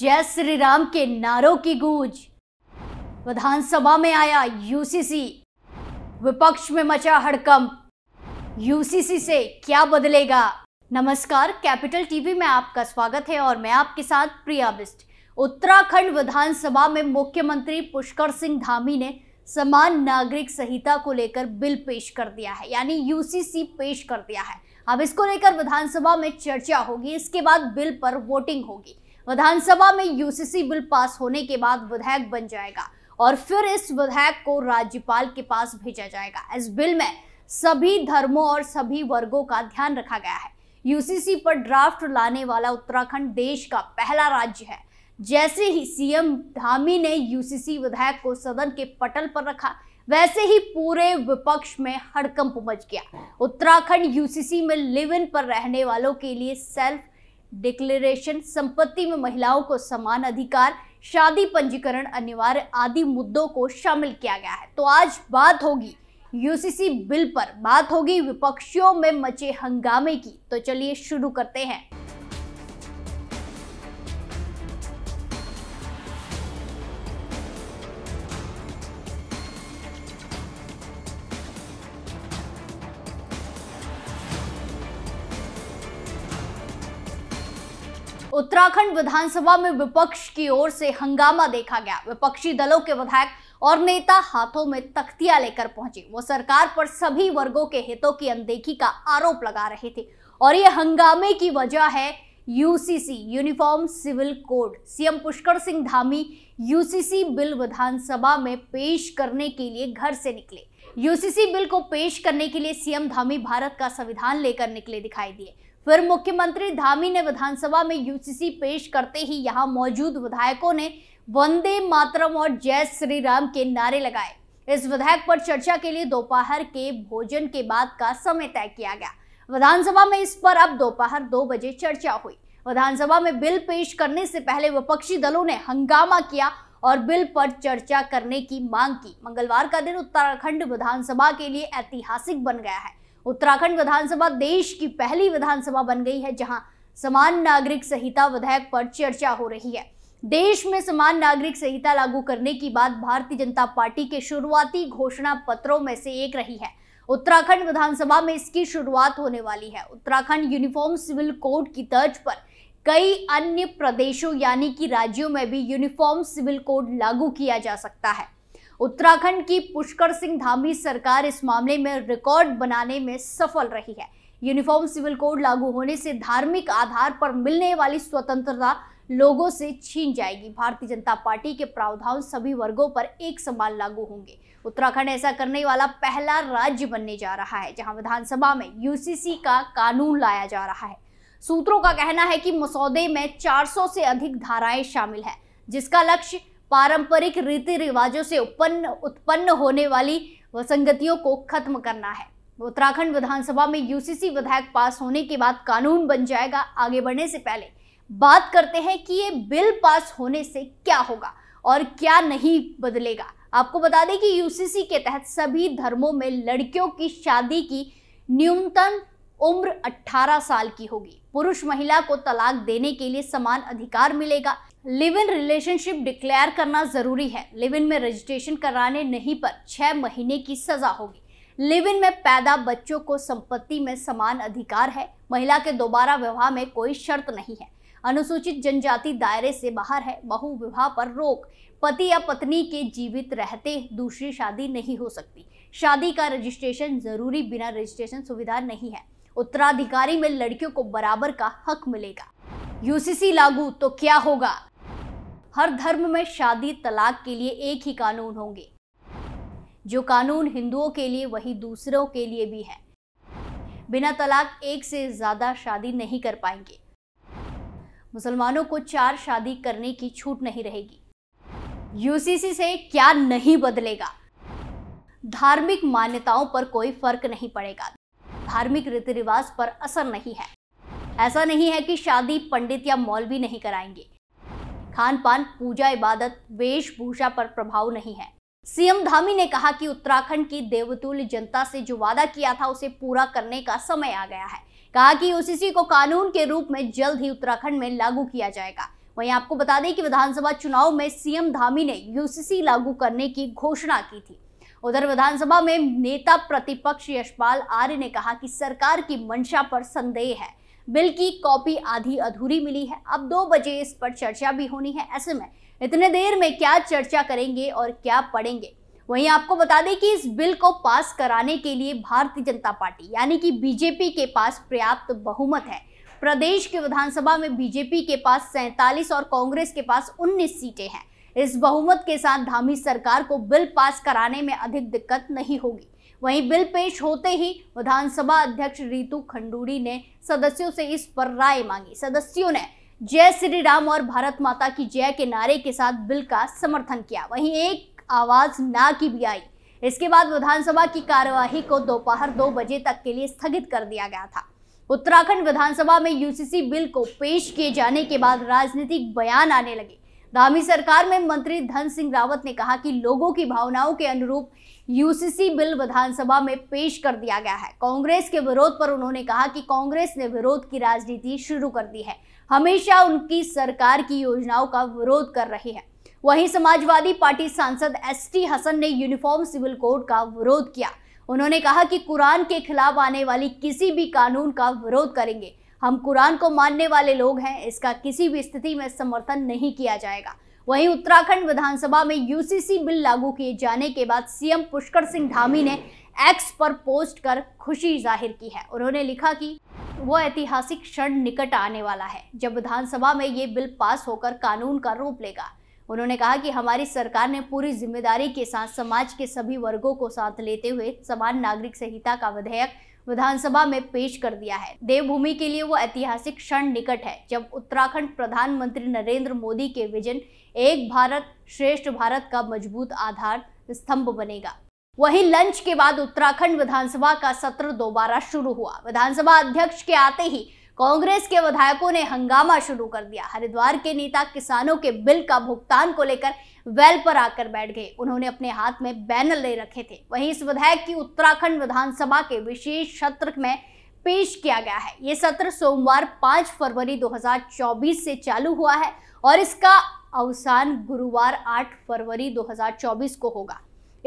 जय श्री राम के नारों की गूंज विधानसभा में आया यूसीसी विपक्ष में मचा हड़कंप यूसीसी से क्या बदलेगा नमस्कार कैपिटल टीवी में आपका स्वागत है और मैं आपके साथ प्रिया बिस्ट उत्तराखंड विधानसभा में मुख्यमंत्री पुष्कर सिंह धामी ने समान नागरिक संहिता को लेकर बिल पेश कर दिया है यानी यूसीसी पेश कर दिया है अब इसको लेकर विधानसभा में चर्चा होगी इसके बाद बिल पर वोटिंग होगी विधानसभा में यूसीसी बिल पास होने के बाद विधायक बन जाएगा और फिर इस विधायक को राज्यपाल के पास भेजा जाएगा इस बिल में सभी धर्मों और सभी वर्गों का ध्यान रखा गया है यूसीसी पर ड्राफ्ट लाने वाला उत्तराखंड देश का पहला राज्य है जैसे ही सीएम धामी ने यूसीसी विधायक को सदन के पटल पर रखा वैसे ही पूरे विपक्ष में हड़कंप मच गया उत्तराखंड यूसीसी में लिव इन पर रहने वालों के लिए सेल्फ डिक्लेरेशन संपत्ति में महिलाओं को समान अधिकार शादी पंजीकरण अनिवार्य आदि मुद्दों को शामिल किया गया है तो आज बात होगी यूसीसी बिल पर बात होगी विपक्षियों में मचे हंगामे की तो चलिए शुरू करते हैं उत्तराखंड विधानसभा में विपक्ष की ओर से हंगामा देखा गया विपक्षी दलों के विधायक और नेता हाथों में तख्तियां लेकर पहुंचे वो सरकार पर सभी वर्गों के हितों की अनदेखी का आरोप लगा रहे थे और ये हंगामे की वजह है UCC uniform civil code CM Pushkar Singh Dhami UCC bill विधानसभा में पेश करने के लिए घर से निकले यूसीसी बिल को पेश करने के लिए सीएम धामी भारत का संविधान लेकर निकले दिखाई दिए फिर मुख्यमंत्री धामी ने विधानसभा में यूसीसी पेश करते ही यहां मौजूद विधायकों ने वंदे मातरम और जय श्री राम के नारे लगाए इस विधायक पर चर्चा के लिए दोपहर के भोजन के बाद का समय तय किया गया विधानसभा में इस पर अब दोपहर दो बजे चर्चा हुई विधानसभा में बिल पेश करने से पहले विपक्षी दलों ने हंगामा किया और बिल पर चर्चा करने की मांग की मंगलवार का दिन उत्तराखंड विधानसभा के लिए ऐतिहासिक बन गया है उत्तराखंड विधानसभा देश की पहली विधानसभा बन गई है जहां समान नागरिक संहिता विधेयक पर चर्चा हो रही है देश में समान नागरिक संहिता लागू करने की बात भारतीय जनता पार्टी के शुरुआती घोषणा पत्रों में से एक रही है उत्तराखंड विधानसभा में इसकी शुरुआत होने वाली है उत्तराखंड यूनिफॉर्म सिविल कोड की तर्ज पर कई अन्य प्रदेशों यानी कि राज्यों में भी यूनिफॉर्म सिविल कोड लागू किया जा सकता है उत्तराखंड की पुष्कर सिंह धामी सरकार इस मामले में रिकॉर्ड बनाने में सफल रही है यूनिफॉर्म सिविल कोड लागू होने से धार्मिक आधार पर मिलने वाली स्वतंत्रता लोगों से छीन जाएगी भारतीय जनता पार्टी के प्रावधान सभी वर्गों पर एक समान लागू होंगे उत्तराखंड ऐसा करने वाला पहला राज्य बनने जा रहा है जहां विधानसभा में यूसीसी का कानून लाया जा रहा है सूत्रों का कहना है कि मसौदे में 400 से अधिक धाराएं शामिल है जिसका लक्ष्य पारंपरिक रीति रिवाजों से उत्पन्न उत्पन्न होने वाली वसंगतियों को खत्म करना है उत्तराखंड विधानसभा में यूसीसी विधायक पास होने के बाद कानून बन जाएगा आगे बढ़ने से पहले बात करते हैं कि ये बिल पास होने से क्या होगा और क्या नहीं बदलेगा आपको बता दें कि यूसीसी के तहत सभी धर्मों में लड़कियों की शादी की न्यूनतम उम्र 18 साल की होगी पुरुष महिला को तलाक देने के लिए समान अधिकार मिलेगा लिव इन रिलेशनशिप डिक्लेयर करना ज़रूरी है लिव इन में रजिस्ट्रेशन कराने नहीं पर छह महीने की सज़ा होगी लिव इन में पैदा बच्चों को संपत्ति में समान अधिकार है महिला के दोबारा विवाह में कोई शर्त नहीं है अनुसूचित जनजाति दायरे से बाहर है बहु विवाह पर रोक पति या पत्नी के जीवित रहते दूसरी शादी नहीं हो सकती शादी का रजिस्ट्रेशन ज़रूरी बिना रजिस्ट्रेशन सुविधा नहीं है उत्तराधिकारी में लड़कियों को बराबर का हक मिलेगा यूसीसी लागू तो क्या होगा हर धर्म में शादी तलाक के लिए एक ही कानून होंगे जो कानून हिंदुओं के लिए वही दूसरों के लिए भी है बिना तलाक एक से ज़्यादा शादी नहीं कर पाएंगे मुसलमानों को चार शादी करने की छूट नहीं रहेगी यूसीसी से क्या नहीं बदलेगा धार्मिक मान्यताओं पर कोई फर्क नहीं पड़ेगा धार्मिक रीति रिवाज पर असर नहीं है ऐसा नहीं है कि शादी पंडित या मौलवी नहीं कराएंगे खान पान पूजा इबादत वेशभूषा पर प्रभाव नहीं है सीएम धामी ने कहा कि उत्तराखंड की देवतुल जनता से जो वादा किया था उसे पूरा करने का समय आ गया है कहा कि यूसीसी को कानून के रूप में जल्द ही उत्तराखंड में लागू किया जाएगा वहीं आपको बता दें कि विधानसभा चुनाव में सीएम धामी ने यूसीसी लागू करने की घोषणा की थी उधर विधानसभा में नेता प्रतिपक्ष यशपाल आर्य ने कहा कि सरकार की मंशा पर संदेह है बिल की कॉपी आधी अधूरी मिली है अब दो बजे इस पर चर्चा भी होनी है ऐसे में इतने देर में क्या चर्चा करेंगे और क्या पढ़ेंगे वहीं आपको बता दें कि इस बिल को पास कराने के लिए भारतीय जनता पार्टी यानी कि बीजेपी के पास पर्याप्त बहुमत है प्रदेश के विधानसभा में बीजेपी के पास सैंतालीस और कांग्रेस के पास उन्नीस सीटें हैं इस बहुमत के साथ धामी सरकार को बिल पास कराने में अधिक दिक्कत नहीं होगी वहीं बिल पेश होते ही विधानसभा अध्यक्ष रितु खंडूरी ने सदस्यों से इस पर राय मांगी सदस्यों ने जय श्री राम और भारत माता की जय के नारे के साथ बिल का समर्थन किया वहीं एक आवाज ना की भी आई इसके बाद विधानसभा की कार्यवाही को दोपहर दो बजे तक के लिए स्थगित कर दिया गया था उत्तराखंड विधानसभा में यूसीसी बिल को पेश किए जाने के बाद राजनीतिक बयान आने लगे धामी सरकार में मंत्री धन सिंह रावत ने कहा कि लोगों की भावनाओं के अनुरूप यूसीसी बिल विधानसभा में पेश कर दिया गया है कांग्रेस के विरोध पर उन्होंने कहा कि कांग्रेस ने विरोध की राजनीति शुरू कर दी है हमेशा उनकी सरकार की योजनाओं का विरोध कर रही है वहीं समाजवादी पार्टी सांसद एस टी हसन ने यूनिफॉर्म सिविल कोड का विरोध किया उन्होंने कहा कि कुरान के खिलाफ आने वाली किसी भी कानून का विरोध करेंगे हम कुरान को मानने वाले लोग हैं इसका किसी भी स्थिति में समर्थन नहीं किया जाएगा वहीं उत्तराखंड विधानसभा में यूसीसी बिल लागू किए जाने के बाद सीएम पुष्कर सिंह धामी ने एक्स पर पोस्ट कर खुशी जाहिर की है उन्होंने लिखा कि वो ऐतिहासिक क्षण निकट आने वाला है जब विधानसभा में ये बिल पास होकर कानून का रूप लेगा उन्होंने कहा कि हमारी सरकार ने पूरी जिम्मेदारी के साथ समाज के सभी वर्गों को साथ लेते हुए समान नागरिक संहिता का विधेयक विधानसभा में पेश कर दिया है देवभूमि के लिए वो ऐतिहासिक क्षण निकट है जब उत्तराखंड प्रधानमंत्री नरेंद्र मोदी के विजन एक भारत श्रेष्ठ भारत का मजबूत आधार स्तंभ बनेगा वहीं लंच के बाद उत्तराखंड विधानसभा का सत्र दोबारा शुरू हुआ विधानसभा अध्यक्ष के आते ही कांग्रेस के विधायकों ने हंगामा शुरू कर दिया हरिद्वार के नेता किसानों के बिल का भुगतान को लेकर वेल पर आकर बैठ गए उन्होंने अपने हाथ में बैनर ले रखे थे वहीं इस विधायक की उत्तराखंड विधानसभा के विशेष सत्र में पेश किया गया है ये सत्र सोमवार 5 फरवरी 2024 से चालू हुआ है और इसका अवसान गुरुवार 8 फरवरी 2024 को होगा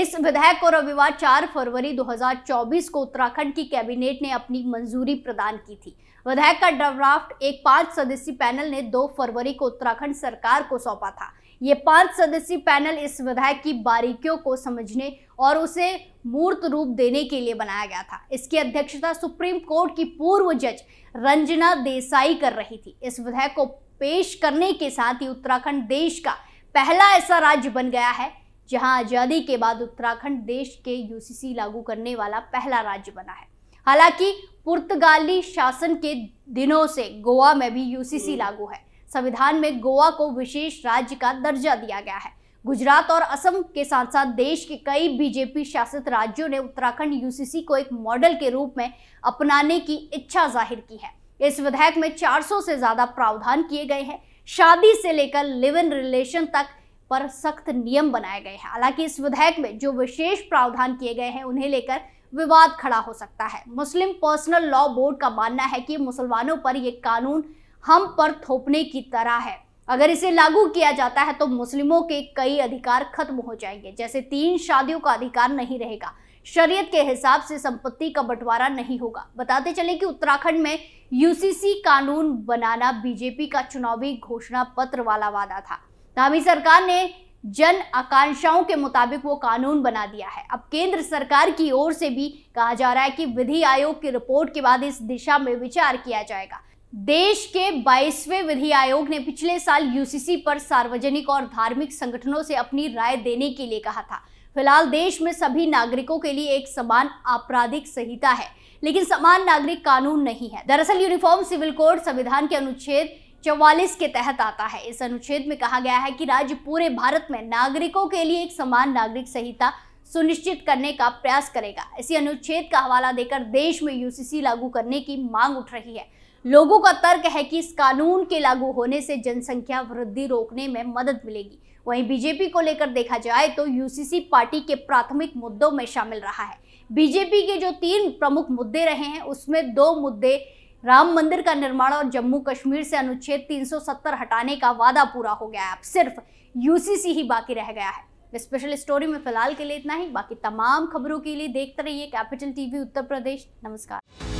इस विधेयक को रविवार 4 फरवरी 2024 को उत्तराखंड की कैबिनेट ने अपनी मंजूरी प्रदान की थी विधेयक का ड्राफ्ट एक पांच सदस्यीय पैनल ने 2 फरवरी को उत्तराखंड सरकार को सौंपा था ये पांच सदस्यीय पैनल इस विधायक की बारीकियों को समझने और उसे मूर्त रूप देने के लिए बनाया गया था इसकी अध्यक्षता सुप्रीम कोर्ट की पूर्व जज रंजना देसाई कर रही थी इस विधेयक को पेश करने के साथ ही उत्तराखंड देश का पहला ऐसा राज्य बन गया है जहां आज़ादी के बाद उत्तराखंड देश के यूसीसी लागू करने वाला पहला राज्य बना है हालांकि पुर्तगाली शासन के दिनों से गोवा में भी यूसीसी लागू है संविधान में गोवा को विशेष राज्य का दर्जा दिया गया है गुजरात और असम के साथ साथ देश के कई बीजेपी शासित राज्यों ने उत्तराखंड यूसीसी को एक मॉडल के रूप में अपनाने की इच्छा जाहिर की है इस विधेयक में 400 से ज्यादा प्रावधान किए गए हैं शादी से लेकर लिव इन रिलेशन तक पर सख्त नियम बनाए गए हैं हालांकि इस विधेयक में जो विशेष प्रावधान किए गए हैं उन्हें लेकर विवाद खड़ा हो सकता है मुस्लिम पर्सनल लॉ बोर्ड का मानना है कि मुसलमानों पर यह कानून हम पर थोपने की तरह है अगर इसे लागू किया जाता है तो मुस्लिमों के कई अधिकार खत्म हो जाएंगे जैसे तीन शादियों का अधिकार नहीं रहेगा शरीयत के हिसाब से संपत्ति का बंटवारा नहीं होगा बताते चले कि उत्तराखंड में यूसीसी कानून बनाना बीजेपी का चुनावी घोषणा पत्र वाला वादा था धामी सरकार ने जन आकांक्षाओं के मुताबिक वो कानून बना दिया है अब केंद्र सरकार की ओर से भी कहा जा रहा है कि विधि आयोग की रिपोर्ट के बाद इस दिशा में विचार किया जाएगा देश के 22वें विधि आयोग ने पिछले साल यूसीसी पर सार्वजनिक और धार्मिक संगठनों से अपनी राय देने के लिए कहा था फिलहाल देश में सभी नागरिकों के लिए एक समान आपराधिक संहिता है लेकिन समान नागरिक कानून नहीं है दरअसल यूनिफॉर्म सिविल कोड संविधान के अनुच्छेद चौवालीस के तहत आता है इस अनुच्छेद में कहा गया है कि राज्य पूरे भारत में नागरिकों के लिए एक समान नागरिक संहिता सुनिश्चित करने का प्रयास करेगा इसी अनुच्छेद का हवाला देकर देश में यूसीसी लागू करने की मांग उठ रही है लोगों का तर्क है कि इस कानून के लागू होने से जनसंख्या वृद्धि रोकने में मदद मिलेगी वहीं बीजेपी को लेकर देखा जाए तो यूसीसी पार्टी के प्राथमिक मुद्दों में शामिल रहा है बीजेपी के जो तीन प्रमुख मुद्दे रहे हैं उसमें दो मुद्दे राम मंदिर का निर्माण और जम्मू कश्मीर से अनुच्छेद 370 हटाने का वादा पूरा हो गया है अब सिर्फ यूसीसी ही बाकी रह गया है स्पेशल स्टोरी में फिलहाल के लिए इतना ही बाकी तमाम खबरों के लिए देखते रहिए कैपिटल टीवी उत्तर प्रदेश नमस्कार